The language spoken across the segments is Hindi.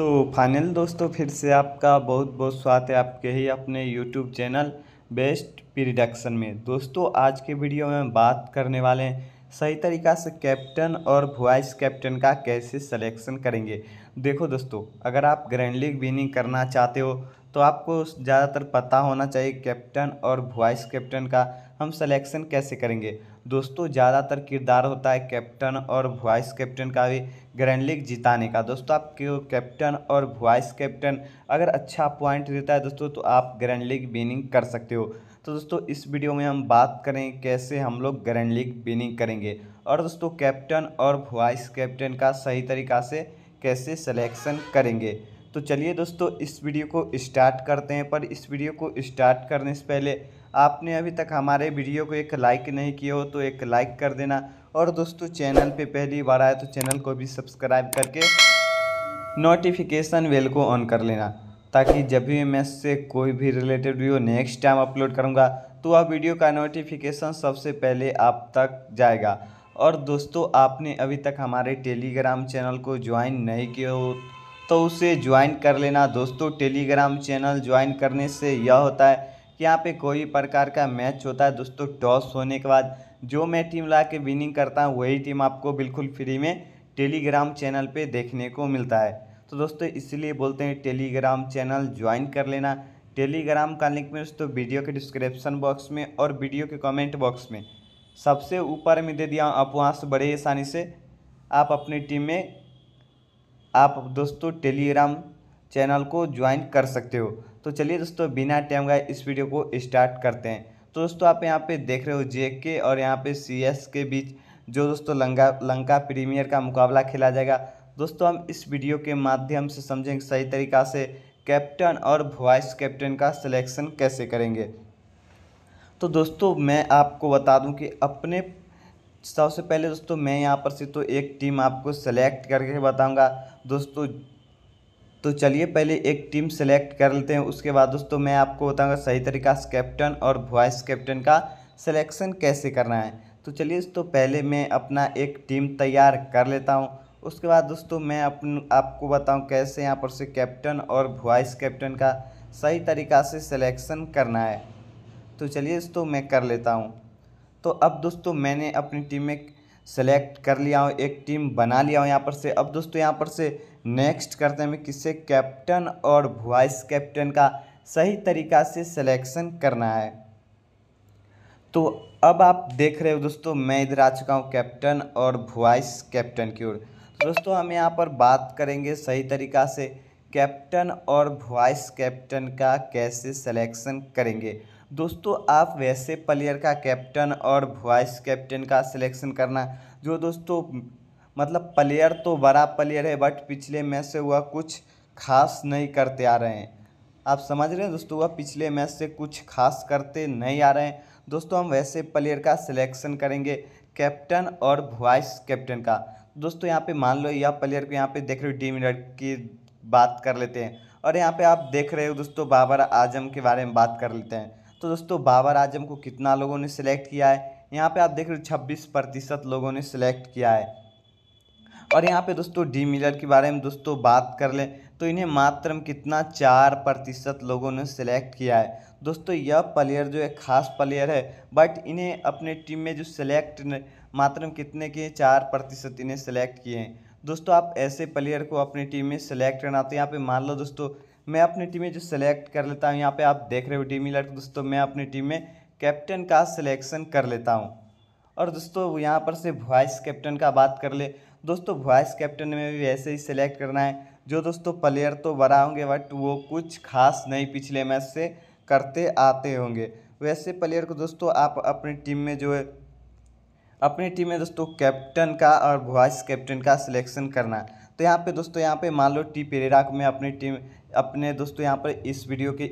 तो फाइनल दोस्तों फिर से आपका बहुत बहुत स्वागत है आपके ही अपने यूट्यूब चैनल बेस्ट प्रिडक्शन में दोस्तों आज के वीडियो में बात करने वाले हैं सही तरीका से कैप्टन और वाइस कैप्टन का कैसे सिलेक्शन करेंगे देखो दोस्तों अगर आप ग्रैंड लीग विनिंग करना चाहते हो तो आपको ज़्यादातर पता होना चाहिए कैप्टन और वाइस कैप्टन का हम सिलेक्शन कैसे करेंगे दोस्तों ज़्यादातर किरदार होता है कैप्टन और वाइस कैप्टन का भी ग्रैंड लीग जिताने का दोस्तों आप कैप्टन और वाइस कैप्टन अगर अच्छा पॉइंट देता है दोस्तों तो आप ग्रैंड लीग विनिंग कर सकते हो तो दोस्तों इस वीडियो में हम बात करें कैसे हम लोग ग्रैंड लीग विनिंग करेंगे और दोस्तों कैप्टन और वाइस कैप्टन का सही तरीका से कैसे सिलेक्शन करेंगे तो चलिए दोस्तों इस वीडियो को स्टार्ट करते हैं पर इस वीडियो को स्टार्ट करने से पहले आपने अभी तक हमारे वीडियो को एक लाइक नहीं किया हो तो एक लाइक कर देना और दोस्तों चैनल पे पहली बार आए तो चैनल को भी सब्सक्राइब करके नोटिफिकेशन बेल को ऑन कर लेना ताकि जब भी मैं से कोई भी related video next time upload करूँगा तो वह वीडियो का नोटिफिकेशन सबसे पहले आप तक जाएगा और दोस्तों आपने अभी तक हमारे टेलीग्राम चैनल को ज्वाइन नहीं किया हो तो उसे ज्वाइन कर लेना दोस्तों टेलीग्राम चैनल ज्वाइन करने से यह होता है कि यहाँ पे कोई प्रकार का मैच होता है दोस्तों टॉस होने के बाद जो मैं टीम ला के विनिंग करता हूँ वही टीम आपको बिल्कुल फ्री में टेलीग्राम चैनल पे देखने को मिलता है तो दोस्तों इसलिए बोलते हैं टेलीग्राम चैनल ज्वाइन कर लेना टेलीग्राम का लिंक में दोस्तों वीडियो के डिस्क्रिप्शन बॉक्स में और वीडियो के कमेंट बॉक्स में सबसे ऊपर में दे दिया हूँ आप वहाँ से बड़े आसानी से आप अपनी टीम में आप दोस्तों टेलीग्राम चैनल को ज्वाइन कर सकते हो तो चलिए दोस्तों बिना टाइम गए इस वीडियो को स्टार्ट करते हैं तो दोस्तों आप यहाँ पे देख रहे हो जे और यहाँ पे सी के बीच जो दोस्तों लंका लंका प्रीमियर का मुकाबला खेला जाएगा दोस्तों हम इस वीडियो के माध्यम से समझेंगे सही तरीका से कैप्टन और वाइस कैप्टन का सिलेक्शन कैसे करेंगे तो दोस्तों मैं आपको बता दूं कि अपने सबसे पहले दोस्तों मैं यहाँ पर से तो एक टीम आपको सेलेक्ट करके बताऊंगा दोस्तों तो चलिए पहले एक टीम सेलेक्ट कर लेते हैं उसके बाद दोस्तों मैं आपको बताऊंगा सही तरीका से कैप्टन और वाइस कैप्टन का सिलेक्शन कैसे करना है तो चलिए दोस्तों पहले मैं अपना एक टीम तैयार कर लेता हूँ उसके बाद दोस्तों मैं अपन आपको बताऊँ कैसे यहाँ पर से कैप्टन और वाइस कैप्टन का सही तरीका से सिलेक्शन करना है तो चलिए दोस्तों मैं कर लेता हूँ तो अब दोस्तों मैंने अपनी टीम में सेलेक्ट कर लिया हूँ एक टीम बना लिया हूँ यहाँ पर से अब दोस्तों यहाँ पर से नेक्स्ट करते हैं किसे कैप्टन और वाइस कैप्टन का सही तरीका से सिलेक्शन करना है तो अब आप देख रहे हो दोस्तों मैं इधर आ चुका हूँ कैप्टन और वाइस कैप्टन की ओर तो दोस्तों हम यहाँ पर बात करेंगे सही तरीका से कैप्टन और वाइस कैप्टन का कैसे सिलेक्शन करेंगे दोस्तों आप वैसे प्लेयर का कैप्टन और वाइस कैप्टन का सिलेक्शन करना जो दोस्तों मतलब प्लेयर तो बड़ा प्लेयर है बट पिछले मैच से वह कुछ खास नहीं करते आ रहे हैं आप समझ रहे हैं दोस्तों वह पिछले मैच से कुछ खास करते नहीं आ रहे हैं दोस्तों हम वैसे प्लेयर का सिलेक्शन करेंगे कैप्टन और वाइस कैप्टन का दोस्तों यहाँ पे मान लो यह प्लेयर को यहाँ पे देख रहे हो डी मिनट की बात कर लेते हैं और यहाँ पे आप देख रहे हो दोस्तों बाबर आजम के बारे में बात कर लेते हैं तो दोस्तों बाबर आजम को कितना लोगों ने सिलेक्ट किया है यहाँ पे आप देख रहे हो छब्बीस प्रतिशत लोगों ने सिलेक्ट किया है और यहाँ पे दोस्तों डी मिलर के बारे में दोस्तों बात कर लें तो इन्हें मात्र कितना चार प्रतिशत लोगों ने सिलेक्ट किया है दोस्तों यह प्लेयर जो है खास प्लेयर है बट इन्हें अपने टीम में जो सिलेक्ट मात्र कितने के चार प्रतिशत इन्हें सिलेक्ट किए हैं दोस्तों आप ऐसे प्लेयर को अपनी टीम में सिलेक्ट करना तो यहाँ पर मान लो दोस्तों मैं अपनी टीम में जो सिलेक्ट कर लेता हूँ यहाँ पर आप देख रहे हो डी मिलर दोस्तों मैं अपनी टीम में कैप्टन का सिलेक्शन कर लेता हूँ और दोस्तों यहाँ पर से वाइस कैप्टन का बात कर ले दोस्तों वाइस कैप्टन में भी वैसे ही सिलेक्ट करना है जो दोस्तों प्लेयर तो बड़ा होंगे बट वो कुछ खास नहीं पिछले मैच से करते आते होंगे वैसे प्लेयर को दोस्तों आप अपनी टीम में जो है अपनी टीम में दोस्तों कैप्टन का और वाइस कैप्टन का सिलेक्शन करना है तो यहाँ पे दोस्तों यहाँ पे मान लो टी पेरेरा को मैं अपनी टीम अपने दोस्तों यहाँ पर इस वीडियो के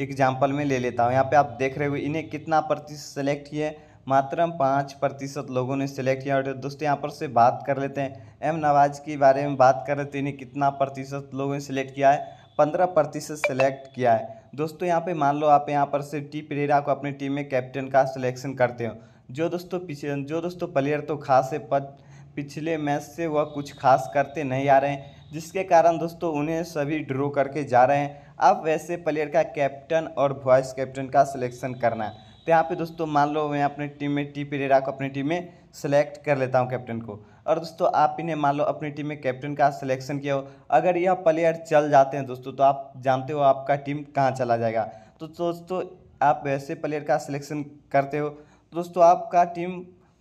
एग्जाम्पल e-, में ले लेता हूँ यहाँ पे आप देख रहे हो इन्हें कितना प्रतिशत सेलेक्ट किए मात्र पाँच प्रतिशत लोगों ने सिलेक्ट किया और दोस्तों यहाँ पर से बात कर लेते हैं एम नवाज के बारे में बात कर लेते हैं कितना प्रतिशत लोगों ने सिलेक्ट किया है पंद्रह प्रतिशत सेलेक्ट किया है दोस्तों यहाँ पे मान लो आप यहाँ पर से टी परेरा को अपनी टीम में कैप्टन का सिलेक्शन करते हो जो दोस्तों पिछले जो दोस्तों प्लेयर तो खास है पद पिछले मैच से वह कुछ खास करते नहीं आ रहे हैं जिसके कारण दोस्तों उन्हें सभी ड्रॉ करके जा रहे हैं अब वैसे प्लेयर का कैप्टन और वाइस कैप्टन का सिलेक्शन करना है तो यहाँ पे दोस्तों मान लो मैं अपने टीम में टी पेरेरा को अपनी टीम में सेलेक्ट कर लेता हूँ कैप्टन को और दोस्तों आप इन्हें मान लो अपनी टीम में कैप्टन का सिलेक्शन किया हो अगर यह प्लेयर चल जाते हैं दोस्तों तो आप जानते हो आपका टीम कहाँ चला जाएगा तो दोस्तों आप वैसे प्लेयर का सिलेक्शन करते हो तो दोस्तों आपका टीम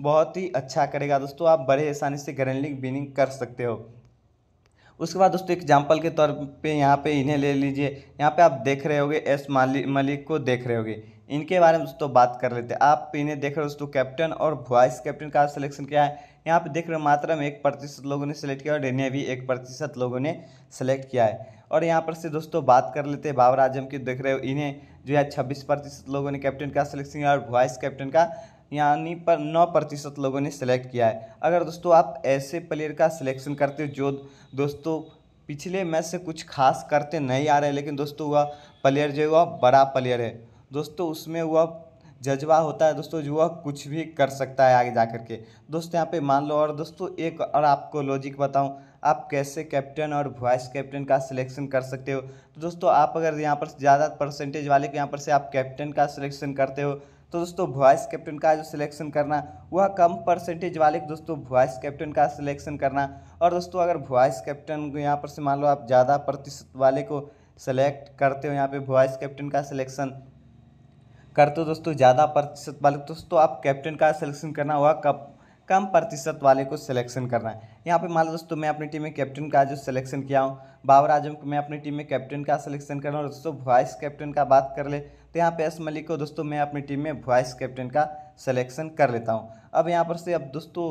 बहुत ही अच्छा करेगा दोस्तों आप बड़े आसानी से ग्रैंड विनिंग कर सकते हो उसके बाद दोस्तों एग्जाम्पल के तौर पे यहाँ पे इन्हें ले लीजिए यहाँ पे आप देख रहे होगे एस मालिक मलिक को देख रहे होगे इनके बारे में दोस्तों बात कर लेते हैं आप इन्हें देख रहे हो दोस्तों कैप्टन और वाइस कैप्टन का सिलेक्शन किया है यहाँ पे देख रहे हो मात्रा में एक प्रतिशत लोगों ने सेलेक्ट किया और इन्हें भी एक प्रतिशत लोगों ने सेलेक्ट किया है और यहाँ पर से दोस्तों बात कर लेते हैं बाबर आजम की देख रहे हो इन्हें जो है छब्बीस प्रतिशत लोगों ने कैप्टन का सिलेक्शन किया और वाइस कैप्टन का यानी पर नौ प्रतिशत लोगों ने सेलेक्ट किया है अगर दोस्तों आप ऐसे प्लेयर का सिलेक्शन करते हो जो दोस्तों पिछले मैच से कुछ खास करते नहीं आ रहे लेकिन दोस्तों वह प्लेयर जो है वह बड़ा प्लेयर है दोस्तों उसमें वह जज्बा होता है दोस्तों जो वह कुछ भी कर सकता है आगे जा कर के दोस्तों यहाँ पे मान लो और दोस्तों एक और आपको लॉजिक बताऊँ आप कैसे कैप्टन और वाइस कैप्टन का सिलेक्शन कर सकते हो तो दोस्तों आप अगर यहाँ पर ज़्यादा परसेंटेज वाले के यहाँ पर से आप कैप्टन का सिलेक्शन करते हो तो दोस्तों वॉइस कैप्टन का जो सिलेक्शन करना वह कम परसेंटेज वाले दोस्तों वॉइस कैप्टन का सिलेक्शन करना और दोस्तों अगर वॉइस कैप्टन को यहाँ पर से मान लो आप ज़्यादा प्रतिशत वाले को सेलेक्ट करते हो यहाँ पे वॉइस कैप्टन का सिलेक्शन करते हो दोस्तों ज़्यादा प्रतिशत वाले दोस्तों आप कैप्टन का सिलेक्शन करना होगा कब कम प्रतिशत वाले को सिलेक्शन करना है यहाँ पे मान लो दोस्तों मैं अपनी टीम में कैप्टन का जो सिलेक्शन किया हूँ बाबर आजम को मैं अपनी टीम में कैप्टन का सिलेक्शन कर रहा हूँ दोस्तों वाइस कैप्टन का बात कर ले तो यहाँ पे एस मलिक को दोस्तों मैं अपनी टीम में वाइस कैप्टन का सिलेक्शन कर लेता हूँ अब यहाँ पर से अब दोस्तों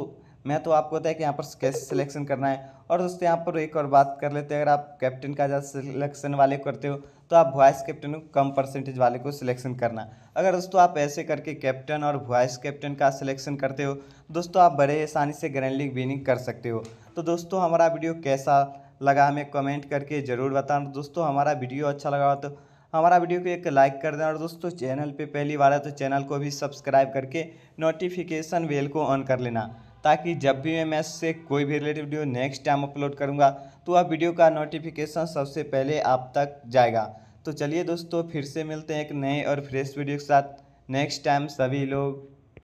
मैं तो आपको बताया कि यहाँ पर कैसे सिलेक्शन करना है और दोस्तों यहाँ पर एक और बात कर लेते हैं अगर आप कैप्टन का ज़्यादा सिलेक्शन वाले करते हो तो आप वॉइस कैप्टन को कम परसेंटेज वाले को सिलेक्शन करना अगर दोस्तों आप ऐसे करके कैप्टन और वॉइस कैप्टन का सिलेक्शन करते हो दोस्तों आप बड़े आसानी से ग्रैंड लीग विनिंग कर सकते हो तो दोस्तों हमारा वीडियो कैसा लगा हमें कमेंट करके ज़रूर बताना दोस्तों हमारा वीडियो अच्छा लगा तो हमारा वीडियो को एक लाइक कर देना और दोस्तों चैनल पे पहली बार है तो चैनल को भी सब्सक्राइब करके नोटिफिकेशन बेल को ऑन कर लेना ताकि जब भी मैं मैथ से कोई भी relative video next time upload करूँगा तो वह वीडियो का नोटिफिकेशन सबसे पहले आप तक जाएगा तो चलिए दोस्तों फिर से मिलते हैं एक नए और फ्रेश वीडियो के साथ नेक्स्ट टाइम सभी लोग